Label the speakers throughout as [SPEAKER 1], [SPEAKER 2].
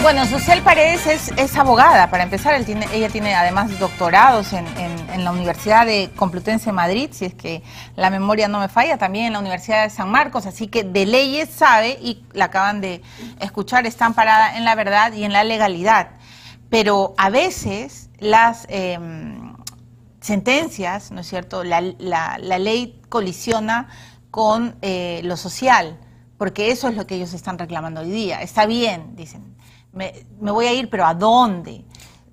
[SPEAKER 1] Bueno, Susel Paredes es, abogada, para empezar, ella tiene además doctorados en, la Universidad de Complutense Madrid, si es que la memoria no me falla, también en la Universidad de San Marcos, así que de leyes sabe y la acaban de escuchar, está amparada en la verdad y en la legalidad. Pero a veces las em, sentencias, ¿no es cierto?, la, ley colisiona con eh, lo social, porque eso es lo que ellos están reclamando hoy día. Está bien, dicen, me, voy a ir, pero ¿a dónde?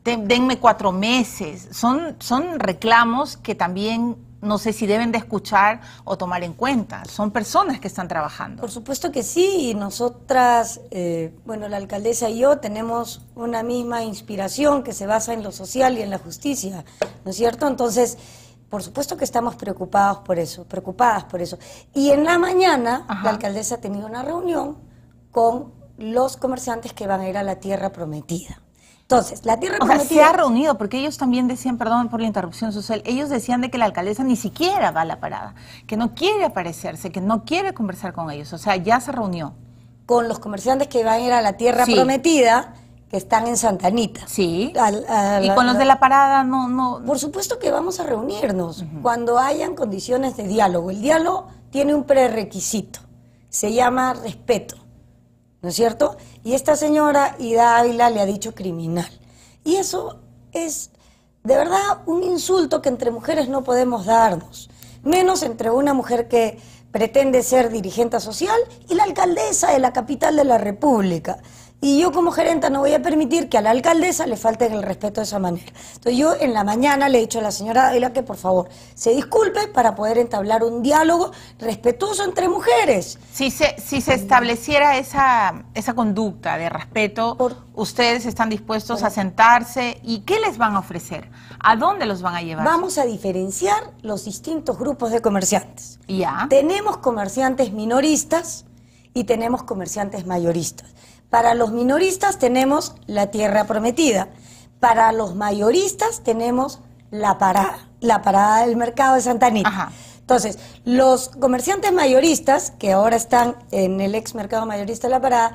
[SPEAKER 1] denme cuatro meses. Son, son reclamos que también no sé si deben de escuchar o tomar en cuenta. Son personas que están trabajando.
[SPEAKER 2] Por supuesto que sí, y nosotras, eh, bueno, la alcaldesa y yo tenemos una misma inspiración que se basa en lo social y en la justicia, ¿no es cierto? Entonces, por supuesto que estamos preocupados por eso, preocupadas por eso. Y en la mañana, la alcaldesa ha tenido una reunión con los comerciantes que
[SPEAKER 1] van a ir a la tierra prometida. Entonces, la tierra prometida... se ha reunido, porque ellos también decían, perdón por la interrupción social, ellos decían de que la alcaldesa ni siquiera va a la parada, que no quiere aparecerse, que no quiere conversar con ellos. O sea, ya se reunió. Con los comerciantes que van a ir a la tierra prometida, que están en Santa Anita. Sí. y con los de la parada no, no.
[SPEAKER 2] Por supuesto que vamos a reunirnos cuando hayan condiciones de diálogo. El diálogo tiene un prerequisito, se llama respeto. ¿no es cierto? Y esta señora Ida Ávila le ha dicho criminal. Y eso es de verdad un insulto que entre mujeres no podemos darnos, menos entre una mujer que pretende ser dirigente social y la alcaldesa de la capital de la República. Y yo como gerenta no voy a permitir que a la alcaldesa le falte el respeto de esa manera. Entonces yo en la mañana le he dicho a la señora Dávila que por favor se disculpe para poder entablar un diálogo respetuoso
[SPEAKER 1] entre mujeres. Si se, si se estableciera esa, conducta de respeto, ustedes están dispuestos a sentarse y ¿qué les van a ofrecer? ¿A dónde los van a llevar? Vamos a diferenciar los distintos grupos de comerciantes. Ya. Tenemos
[SPEAKER 2] comerciantes minoristas y tenemos comerciantes mayoristas. Para los minoristas tenemos la tierra prometida. Para los mayoristas tenemos la parada, la parada del mercado de Santa Anita. Entonces, los comerciantes mayoristas, que ahora están en el ex mercado mayorista de la parada,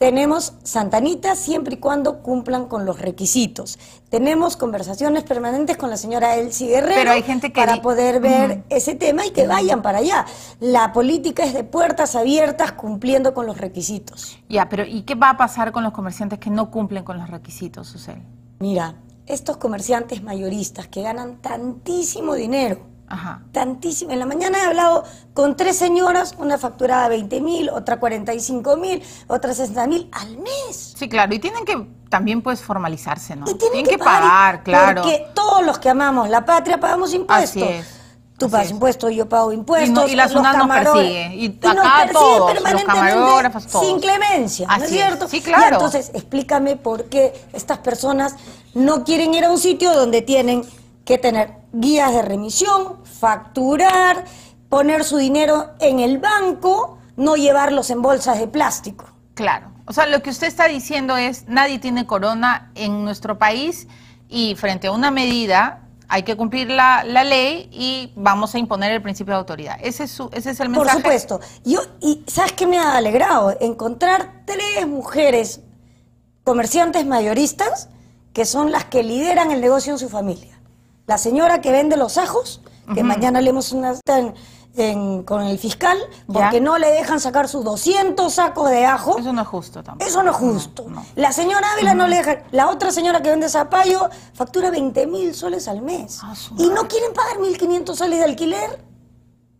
[SPEAKER 2] tenemos Santanita siempre y cuando cumplan con los requisitos. Tenemos conversaciones permanentes con la señora Elsie Guerrero para poder ver ese tema y que vayan para allá. La
[SPEAKER 1] política es de puertas abiertas cumpliendo con los requisitos. Ya, pero ¿y qué va a pasar con los comerciantes que no cumplen con los requisitos, Susel? Mira, estos comerciantes mayoristas
[SPEAKER 2] que ganan tantísimo dinero, Ajá. tantísimo. En la mañana he hablado con tres señoras, una facturada 20 mil, otra 45 mil, otra 60 mil al
[SPEAKER 1] mes. Sí, claro, y tienen que también pues formalizarse, ¿no? Y tienen, que, pagar, claro. Porque
[SPEAKER 2] todos los que amamos la patria pagamos impuestos. Así es. Tú pagas impuestos, yo pago impuestos. Y, y la Y, nos todos, permanentemente Sin clemencia, ¿no es cierto? Sí, claro. entonces, explícame por qué estas personas no quieren ir a un sitio donde tienen que tener guías de remisión, facturar, poner su dinero en el banco, no llevarlos en bolsas de plástico.
[SPEAKER 1] Claro. O sea, lo que usted está diciendo es, nadie tiene corona en nuestro país y frente a una medida hay que cumplir la, ley y vamos a imponer el principio de autoridad. Ese es, su, ese es el mensaje. Por supuesto. Yo, y ¿sabes qué me ha alegrado? Encontrar tres mujeres
[SPEAKER 2] comerciantes mayoristas que son las que lideran el negocio en su familia. La señora que vende los ajos, que mañana leemos una con el fiscal porque no le dejan sacar sus 200 sacos de ajo. Eso no es justo tampoco. Eso no es justo. La señora Ávila no le deja. La otra señora que vende zapallo factura 20 mil soles al mes. Ah,
[SPEAKER 1] y no quieren pagar 1.500 soles de alquiler.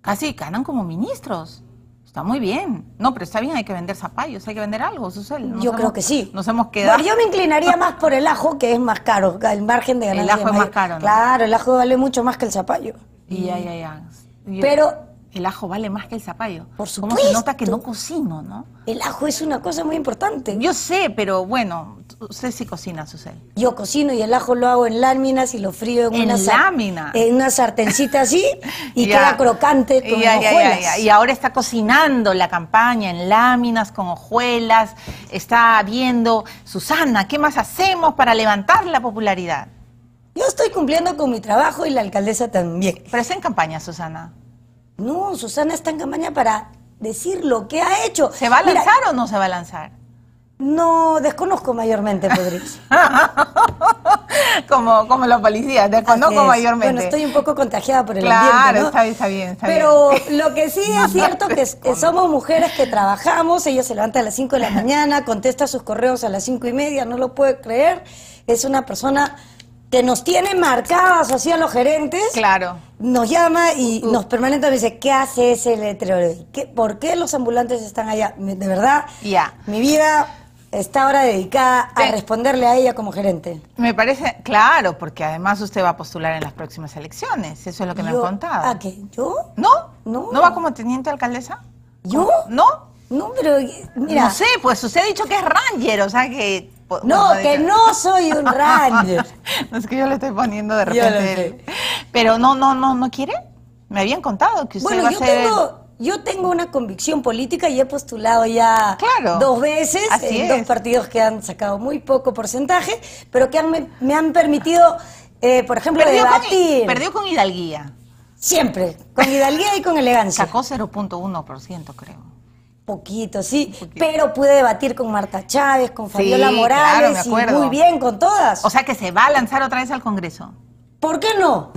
[SPEAKER 1] Casi ganan como ministros. Está muy bien. No, pero está bien, hay que vender zapallos, hay que vender algo, yo creo que sí. Nos hemos quedado. yo me inclinaría más por el ajo,
[SPEAKER 2] que es más caro, el margen de ganancia. El ajo es más, caro. Claro, el ajo vale mucho más que el zapallo.
[SPEAKER 1] Y ya, ya, ya.
[SPEAKER 2] Pero el
[SPEAKER 1] ajo vale más que el zapallo. Por supuesto. ¿Cómo se nota que no cocino, no? El ajo es una cosa muy importante. Yo sé, pero bueno, usted sí cocina, Susel.
[SPEAKER 2] Yo cocino y el ajo lo hago en láminas y lo frío en, una lámina. En una sartencita así y queda crocante con hojuelas. Y
[SPEAKER 1] ahora está cocinando la campaña en láminas con hojuelas. Está viendo, Susana, ¿qué más hacemos para levantar la popularidad? Yo estoy cumpliendo con mi trabajo y la alcaldesa también. Pero está en campaña, Susana. No, Susana está en campaña para decir lo que ha hecho. ¿Se va a lanzar o no se va a lanzar?
[SPEAKER 2] No, desconozco mayormente, Podrich.
[SPEAKER 1] como, como policías, policías,
[SPEAKER 2] desconozco mayormente. Bueno, estoy un poco contagiada por el claro, está
[SPEAKER 1] bien, está bien. Pero
[SPEAKER 2] lo que sí es cierto que somos mujeres que trabajamos, ella se levanta a las 5 de la mañana, contesta sus correos a las 5 y media, no lo puede creer. Es una persona que nos tiene marcadas así a los gerentes. Claro nos llama y uh, uh. nos permanentemente dice, ¿qué hace ese letrero? ¿Por qué los ambulantes están allá? De verdad, mi vida está ahora
[SPEAKER 1] dedicada a responderle a ella como gerente. Me parece, claro, porque además usted va a postular en las próximas elecciones, eso es lo que me han contado. ¿A qué? ¿Yo? ¿No? ¿No? va como teniente alcaldesa? ¿Yo? ¿No? No, pero mira... No sé, pues usted ha dicho que es ranger, o sea que... Pues, no, que no soy un ranger. es que yo le estoy poniendo de repente... Pero no, no, no, no quiere. Me habían contado que usted bueno, va a yo ser... Tengo,
[SPEAKER 2] yo tengo una convicción política y he postulado ya dos veces en dos partidos que han sacado muy poco porcentaje, pero que me, han permitido, eh, por ejemplo, debatir. perdió con hidalguía. Siempre, con hidalguía y con elegancia. Sacó 0.1%,
[SPEAKER 1] creo poquito, sí, pero pude debatir con Marta Chávez, con Fabiola Morales y muy bien con todas. O sea que se va a lanzar otra vez al Congreso. ¿Por qué no?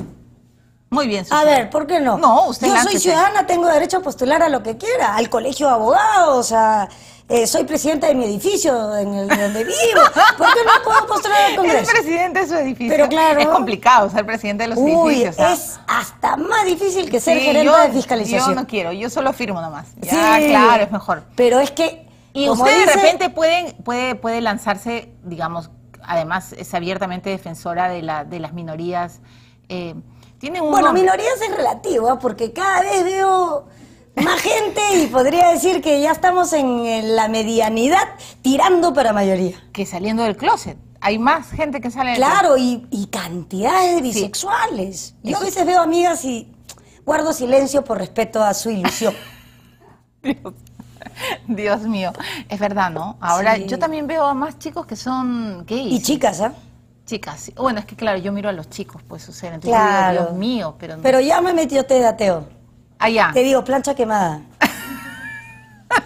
[SPEAKER 1] Muy bien. señor. A ver, ¿por qué no? No, usted Yo soy ciudadana,
[SPEAKER 2] tengo derecho a postular a lo que quiera, al colegio de abogados, a... Eh, soy presidenta de mi edificio, en
[SPEAKER 1] donde vivo. ¿Por qué no puedo postular al Congreso? Es presidente de su edificio. Pero claro. Es complicado ser presidente de los edificios. ¿ah? Es hasta más difícil que ser gerente de fiscalización. Yo no quiero, yo solo firmo nomás. Ya, claro, es mejor. Pero es que. usted de repente pueden, puede, puede lanzarse, digamos, además es abiertamente defensora de, la, de las minorías. Eh, bueno, minorías es
[SPEAKER 2] relativo, ¿eh? porque cada vez veo más gente y podría decir que ya estamos en la medianidad tirando para mayoría. Que saliendo del closet.
[SPEAKER 1] Hay más gente que sale del Claro,
[SPEAKER 2] y, cantidades de bisexuales. Yo a veces veo amigas y guardo silencio por respeto a su ilusión.
[SPEAKER 1] Dios. mío, es verdad, ¿no? Ahora yo también veo a más chicos que son gays. Y chicas, ¿ah? ¿eh? chicas. Bueno, es que claro, yo miro a los chicos, puede suceder, entonces digo, Dios mío, pero... Pero ya me metió usted de ateo. Allá. Ah, te digo, plancha quemada.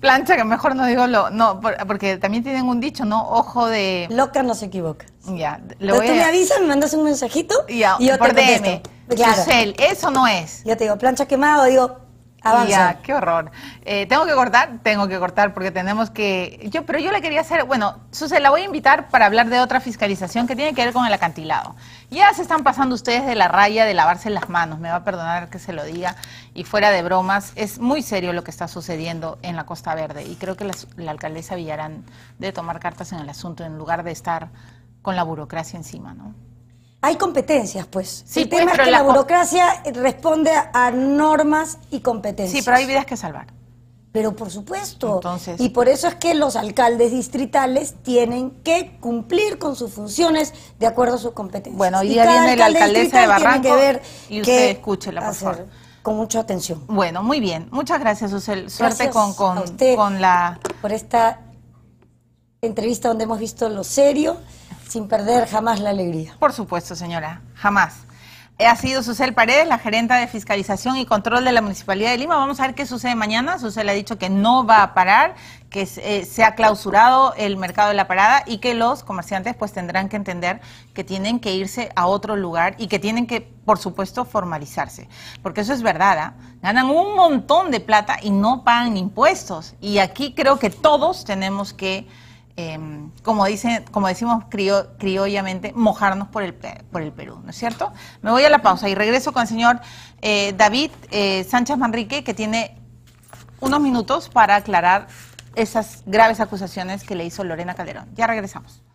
[SPEAKER 1] plancha, que mejor no digo lo... No, porque también tienen un dicho, ¿no? Ojo de... Loca no se equivoca. Ya. Lo voy tú me avisas, me mandas un mensajito y yo por te Claro. eso no es. ya te digo, plancha quemada, o digo, qué horror. Eh, tengo que cortar, tengo que cortar porque tenemos que. Yo, pero yo le quería hacer, bueno, Suse, la voy a invitar para hablar de otra fiscalización que tiene que ver con el acantilado. Ya se están pasando ustedes de la raya de lavarse las manos, me va a perdonar que se lo diga. Y fuera de bromas, es muy serio lo que está sucediendo en la Costa Verde. Y creo que la, la alcaldesa Villarán debe tomar cartas en el asunto en lugar de estar con la burocracia encima, ¿no? Hay competencias, pues. Sí, El pues, tema es que la, burocracia
[SPEAKER 2] responde a normas y competencias.
[SPEAKER 1] Sí, pero hay vidas que salvar. Pero por supuesto. Entonces... Y por
[SPEAKER 2] eso es que los alcaldes distritales tienen que cumplir con sus funciones de acuerdo a sus competencias. Bueno, y viene la alcaldesa de Barranco y usted
[SPEAKER 1] escuche escúchela, por favor. Con mucha atención. Bueno, muy bien. Muchas gracias, José Suerte con, con, usted con la... Por esta entrevista donde hemos visto lo serio sin perder jamás la alegría. Por supuesto, señora, jamás. Eh, ha sido Susel Paredes, la gerenta de fiscalización y control de la Municipalidad de Lima. Vamos a ver qué sucede mañana. Susel ha dicho que no va a parar, que eh, se ha clausurado el mercado de la parada y que los comerciantes pues tendrán que entender que tienen que irse a otro lugar y que tienen que, por supuesto, formalizarse. Porque eso es verdad, ¿ah? ganan un montón de plata y no pagan impuestos. Y aquí creo que todos tenemos que Em, como, dicen, como decimos crio, criollamente, mojarnos por el, por el Perú, ¿no es cierto? Me voy a la pausa y regreso con el señor eh, David eh, Sánchez Manrique, que tiene unos minutos para aclarar esas graves acusaciones que le hizo Lorena Calderón. Ya regresamos.